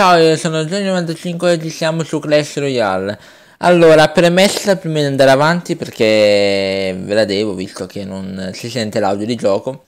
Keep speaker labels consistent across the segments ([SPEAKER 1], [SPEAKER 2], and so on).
[SPEAKER 1] Ciao, io sono Giorgio95 e oggi siamo su Clash Royale. Allora, premessa prima di andare avanti perché ve la devo visto che non si sente l'audio di gioco.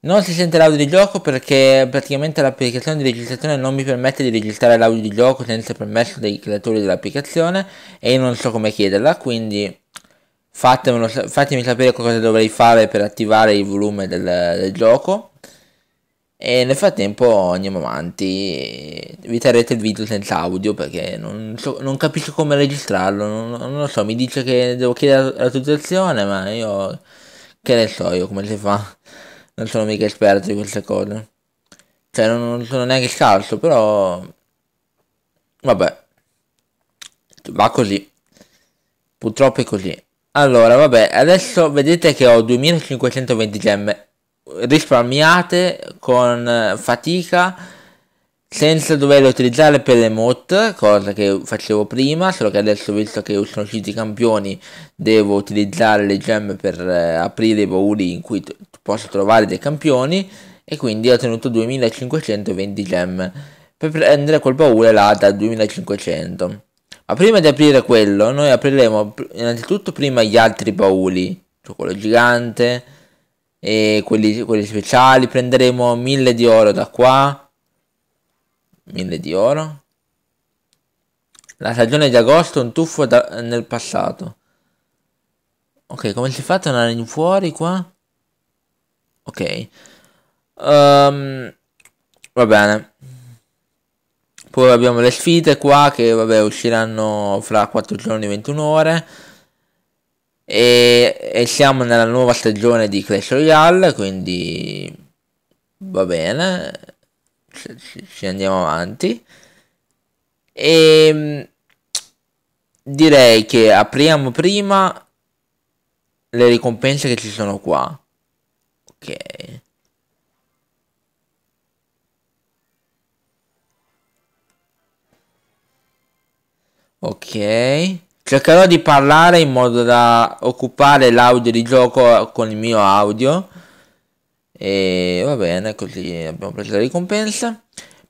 [SPEAKER 1] Non si sente l'audio di gioco perché praticamente l'applicazione di registrazione non mi permette di registrare l'audio di gioco senza permesso dei creatori dell'applicazione e io non so come chiederla, quindi fatemi sapere cosa dovrei fare per attivare il volume del, del gioco. E nel frattempo andiamo avanti. Vi terrete il video senza audio perché non, so, non capisco come registrarlo. Non, non, lo so, mi dice che devo chiedere l'autorizzazione, ma io che ne so io come si fa. Non sono mica esperto di queste cose. Cioè non, non sono neanche scarso, però. Vabbè. Va così. Purtroppo è così. Allora, vabbè, adesso vedete che ho 2520 gemme risparmiate con eh, fatica senza doverle utilizzare per le mod, cosa che facevo prima, solo che adesso visto che sono usciti i campioni devo utilizzare le gemme per eh, aprire i bauli in cui posso trovare dei campioni e quindi ho ottenuto 2520 gemme per prendere quel baule là da 2500. Ma prima di aprire quello noi apriremo innanzitutto prima gli altri bauli, cioè quello gigante, e quelli, quelli speciali prenderemo 1000 di oro da qua 1000 di oro la stagione di agosto un tuffo da, nel passato ok come si fa a tornare in fuori qua ok um, va bene poi abbiamo le sfide qua che vabbè usciranno fra 4 giorni 21 ore e, e siamo nella nuova stagione di Clash Royale, quindi va bene, ci andiamo avanti. E ehm, direi che apriamo prima le ricompense che ci sono qua. Ok. Ok. Cercherò di parlare in modo da occupare l'audio di gioco con il mio audio. E va bene, così abbiamo preso la ricompensa.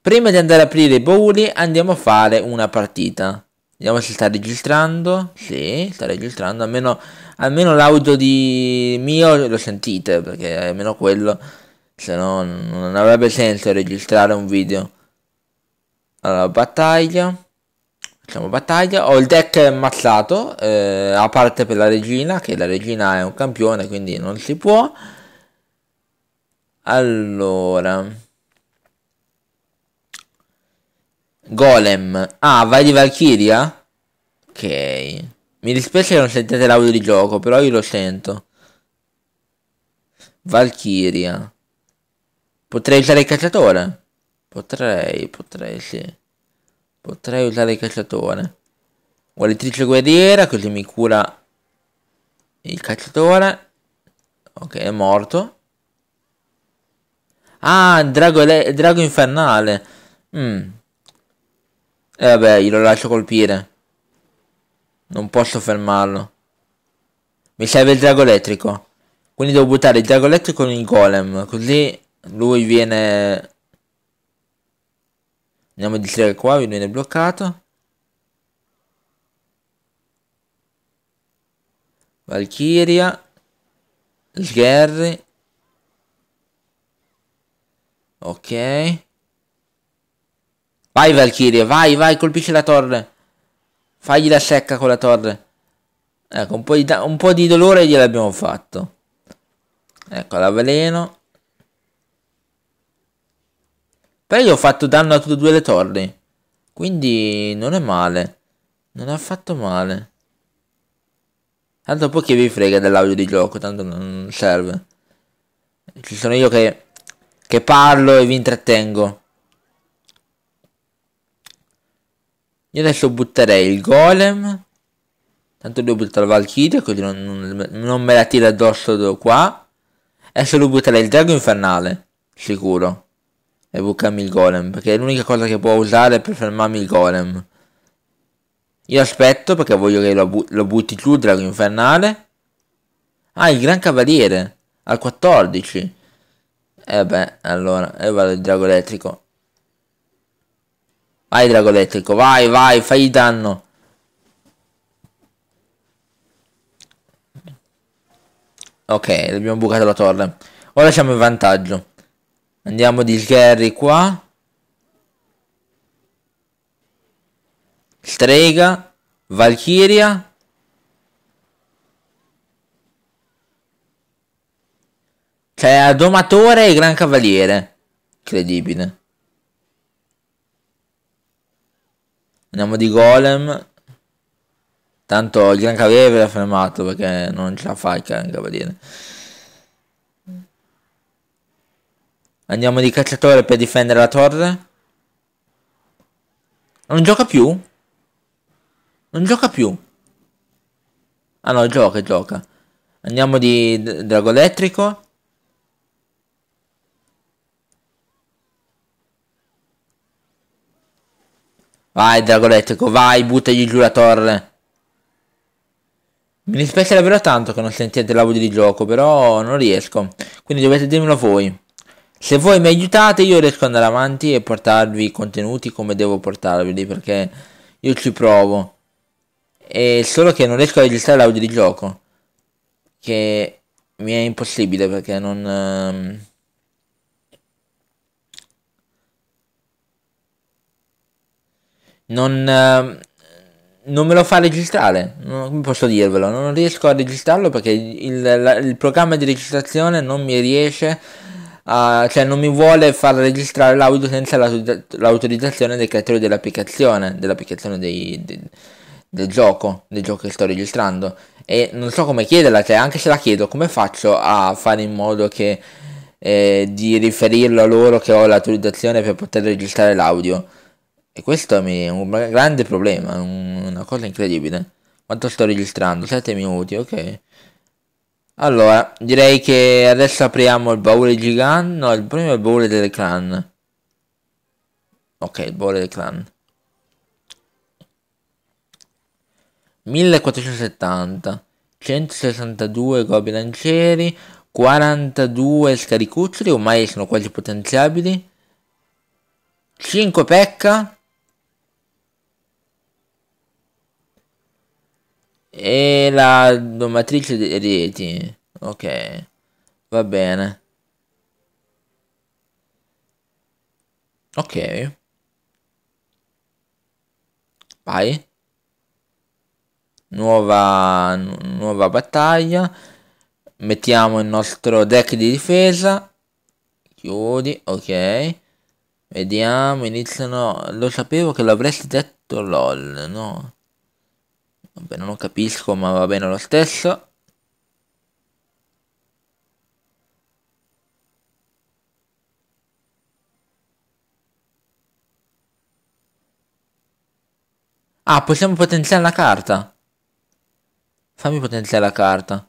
[SPEAKER 1] Prima di andare a aprire i bauli andiamo a fare una partita. Vediamo se sta registrando. Sì, sta registrando. Almeno, almeno l'audio di mio lo sentite, perché almeno quello, se no non avrebbe senso registrare un video. Allora, battaglia. Facciamo battaglia, ho il deck ammazzato, eh, a parte per la regina, che la regina è un campione, quindi non si può. Allora... Golem. Ah, vai di Valkyria? Ok. Mi dispiace che non sentite l'audio di gioco, però io lo sento. Valkyria. Potrei usare il cacciatore? Potrei, potrei, sì. Potrei usare il cacciatore. Guaritrice guerriera, così mi cura il cacciatore. Ok, è morto. Ah, drago, drago infernale. Mm. E eh vabbè, glielo lascio colpire. Non posso fermarlo. Mi serve il drago elettrico. Quindi devo buttare il drago elettrico con il golem. Così lui viene Andiamo di 3 qua, viene bloccato. Valkyria. Sgherri. Ok. Vai Valkyrie, vai, vai, colpisci la torre. Fagli la secca con la torre. Ecco, un po' di, un po di dolore gliel'abbiamo fatto. Ecco, la veleno. Però io ho fatto danno a tutte e due le torri. Quindi non è male. Non è affatto male. Tanto poi che vi frega dell'audio di gioco, tanto non serve. Ci sono io che, che parlo e vi intrattengo. Io adesso butterei il golem. Tanto devo buttare il Valkyrie così non, non, non, me la tira addosso qua. Adesso lo butterei il drago infernale. Sicuro e buccarmi il golem, perché è l'unica cosa che può usare per fermarmi il golem. Io aspetto perché voglio che lo, bu lo butti giù, drago infernale. Ah, il gran cavaliere, al 14. E beh, allora, e vado il drago elettrico. Vai drago elettrico, vai, vai, fai il danno. Ok, abbiamo bucato la torre. Ora siamo in vantaggio. Andiamo di Gary qua. Strega, Valchiria. C'è cioè, Domatore e Gran Cavaliere. Incredibile. Andiamo di Golem. Tanto il Gran Cavaliere l'ha fermato perché non ce la fa il Gran Cavaliere. Andiamo di cacciatore per difendere la torre. Non gioca più? Non gioca più. Ah no, gioca, gioca. Andiamo di drago elettrico. Vai, drago elettrico, vai, buttagli giù la torre. Mi dispiace davvero tanto che non sentiate l'audio di gioco, però non riesco. Quindi dovete dirmelo voi. Se voi mi aiutate io riesco ad andare avanti e portarvi contenuti come devo portarveli perché io ci provo. E solo che non riesco a registrare l'audio di gioco. Che mi è impossibile perché non... Um... Non, um... non, me lo fa registrare, non posso dirvelo, non riesco a registrarlo perché il, la, il programma di registrazione non mi riesce uh, cioè non mi vuole far registrare l'audio senza l'autorizzazione del creatore dell'applicazione, dell'applicazione dei, dei, del gioco, del gioco che sto registrando. E non so come chiederla, cioè anche se la chiedo, come faccio a fare in modo che eh, di riferirlo a loro che ho l'autorizzazione per poter registrare l'audio? E questo è un grande problema, un, una cosa incredibile. Quanto sto registrando? 7 minuti, ok. Allora, direi che adesso apriamo il baule gigante. No, il primo è il baule del clan. Ok, il baule del clan. 1470, 162 gobi lancieri, 42 scaricuccioli, ormai sono quasi potenziabili, 5 pecca, e la domatrice dei reti. Ok, va bene. Ok. Vai. Nuova, nuova battaglia. Mettiamo il nostro deck di difesa. Chiudi, ok. Vediamo, iniziano... Lo sapevo che l'avresti detto lol, no? Vabbè, non lo capisco, ma va bene lo stesso. Ah, possiamo potenziare la carta. Fammi potenziare la carta.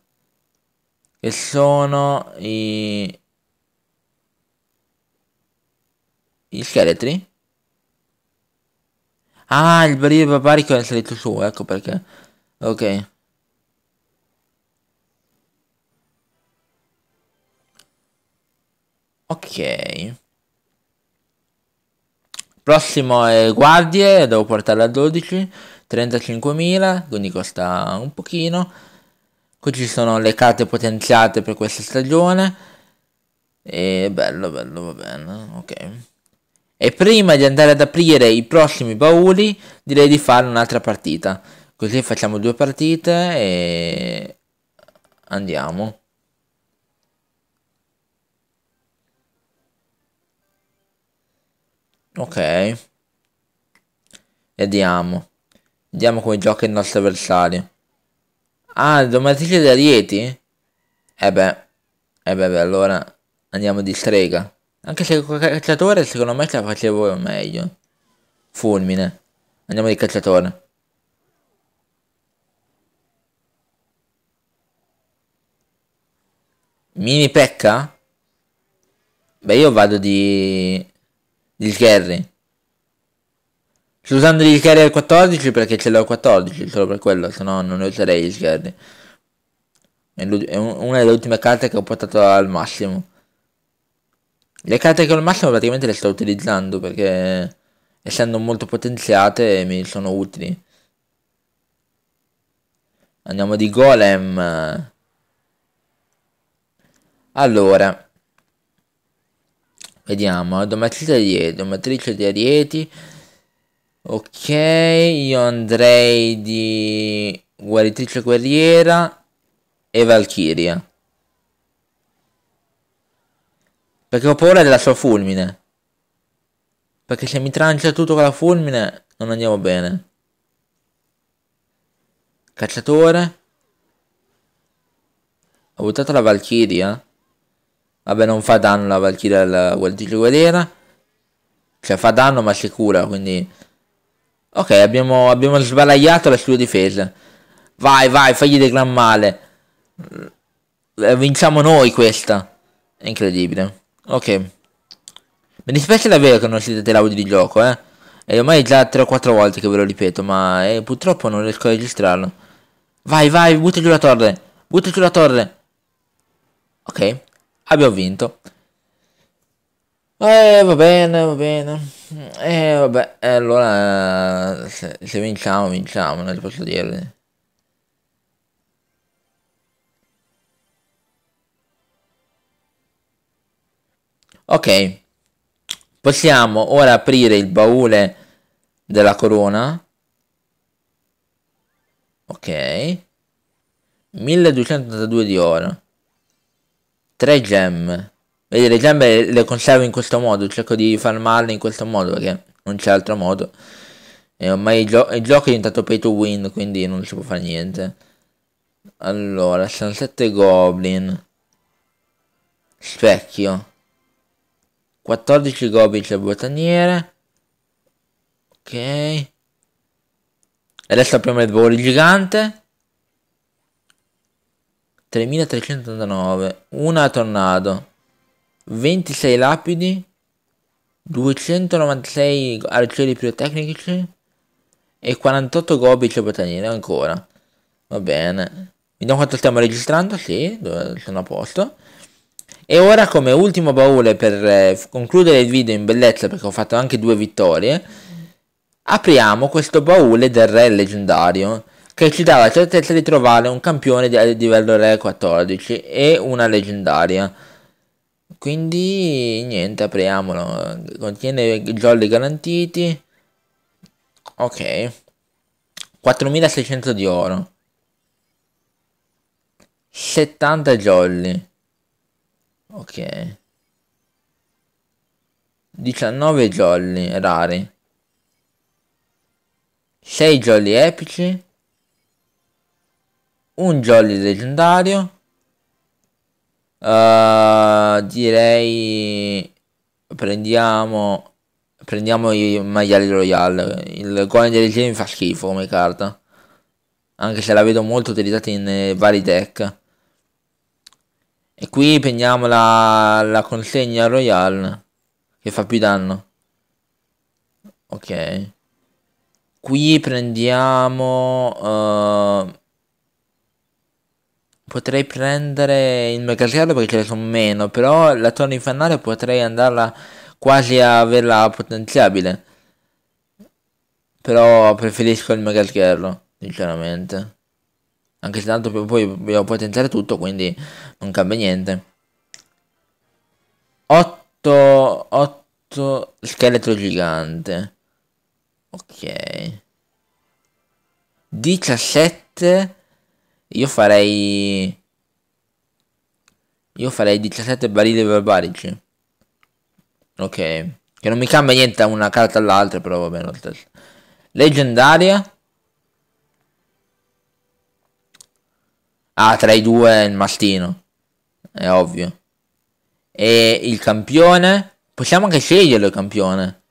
[SPEAKER 1] Che sono i... Gli scheletri? Ah, il barile barbarico è salito su, ecco perché. Ok. Ok. Prossimo è guardie, devo portarla a 12, 35.000, quindi costa un pochino. Qui ci sono le carte potenziate per questa stagione. E bello, bello, va bene, ok. E prima di andare ad aprire i prossimi bauli, direi di fare un'altra partita. Così facciamo due partite e andiamo. Ok. Vediamo. Vediamo come gioca il nostro avversario. Ah, domatrice da Rieti? Eh beh. Eh beh, beh, allora andiamo di strega. Anche se con cacciatore secondo me ce la facevo meglio. Fulmine. Andiamo di cacciatore. Mini pecca? Beh, io vado di... di Sgherry. Sto usando gli Sgherry al 14 perché ce l'ho al 14, solo per quello, se no non ne userei gli Sgherry. È una delle ultime carte che ho portato al massimo. Le carte che ho al massimo praticamente le sto utilizzando perché essendo molto potenziate mi sono utili. Andiamo di Golem. Allora, vediamo, eh, domatrice di Arieti, domatrice di Arieti. Ok, io andrei di guaritrice guerriera e Valchiria. Perché ho paura della sua fulmine. Perché se mi trancia tutto con la fulmine non andiamo bene. Cacciatore. Ho buttato la Valchiria. Vabbè, non fa danno la Valkyria alla Guardigia Guerriera. Cioè, fa danno ma si cura, quindi... Ok, abbiamo, abbiamo sbaragliato la sua difesa. Vai, vai, fagli del gran male. Eh, vinciamo noi questa. È incredibile. Ok. Mi dispiace davvero che non siete l'audio di gioco, eh. E ormai è già 3 o 4 volte che ve lo ripeto, ma eh, purtroppo non riesco a registrarlo. Vai, vai, butta giù la torre. Butta giù la torre. Ok abbiamo vinto. Eh, va bene, va bene. Eh, vabbè, eh, allora se, se, vinciamo, vinciamo, non posso dirvi. Ok, possiamo ora aprire il baule della corona. Ok, 1282 di oro. 3 gemme. Vedi, le gemme le conservo in questo modo, cerco di farmarle in questo modo, perché non c'è altro modo. E ormai il, gio il, gioco è diventato pay to win, quindi non si può fare niente. Allora, sono 7 goblin. Specchio. 14 goblin c'è bottaniere. Ok. Adesso apriamo il volo gigante. 3389, una tornado, 26 lapidi, 296 arcieri pirotecnici e 48 gobici a battagliere ancora. Va bene. Vediamo quanto stiamo registrando, sì, sono a posto. E ora come ultimo baule per eh, concludere il video in bellezza perché ho fatto anche due vittorie, apriamo questo baule del re leggendario che ci dà la certezza cioè, di trovare un campione di livello re 14 e una leggendaria. Quindi niente, apriamolo. Contiene jolly garantiti. Ok. 4600 di oro. 70 jolly. Ok. 19 jolly rari. 6 jolly epici un jolly leggendario. Uh, direi prendiamo prendiamo i maiali royal il golem di leggenda mi fa schifo come carta anche se la vedo molto utilizzata in eh, vari deck e qui prendiamo la, la consegna royal che fa più danno ok qui prendiamo uh, potrei prendere il megacarlo perché ce ne sono meno, però la torre infernale potrei andarla quasi a averla potenziabile. Però preferisco il megacarlo, sinceramente. Anche se tanto poi devo potenziare tutto, quindi non cambia niente. 8, 8 scheletro gigante. Ok. 17 io farei... Io farei 17 barili barbarici. Ok. Che non mi cambia niente da una carta all'altra, però va bene lo stesso. Leggendaria. Ah, tra i due il mastino. È ovvio. E il campione. Possiamo anche sceglierlo il campione.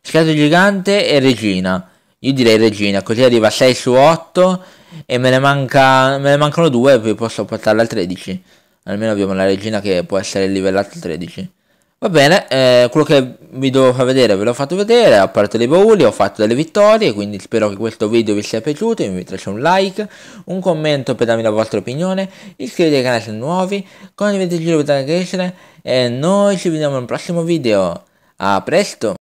[SPEAKER 1] Schiato gigante e regina. Io direi regina, così arriva 6 su 8 e me ne, manca, me ne mancano due e vi posso portarle al 13. Almeno abbiamo la regina che può essere livellata al 13. Va bene, eh, quello che vi dovevo far vedere ve l'ho fatto vedere, a parte dei bauli ho fatto delle vittorie, quindi spero che questo video vi sia piaciuto, vi lascio un like, un commento per darmi la vostra opinione, iscrivetevi al canale se nuovi, condividete il giro per crescere e noi ci vediamo nel prossimo video, a presto!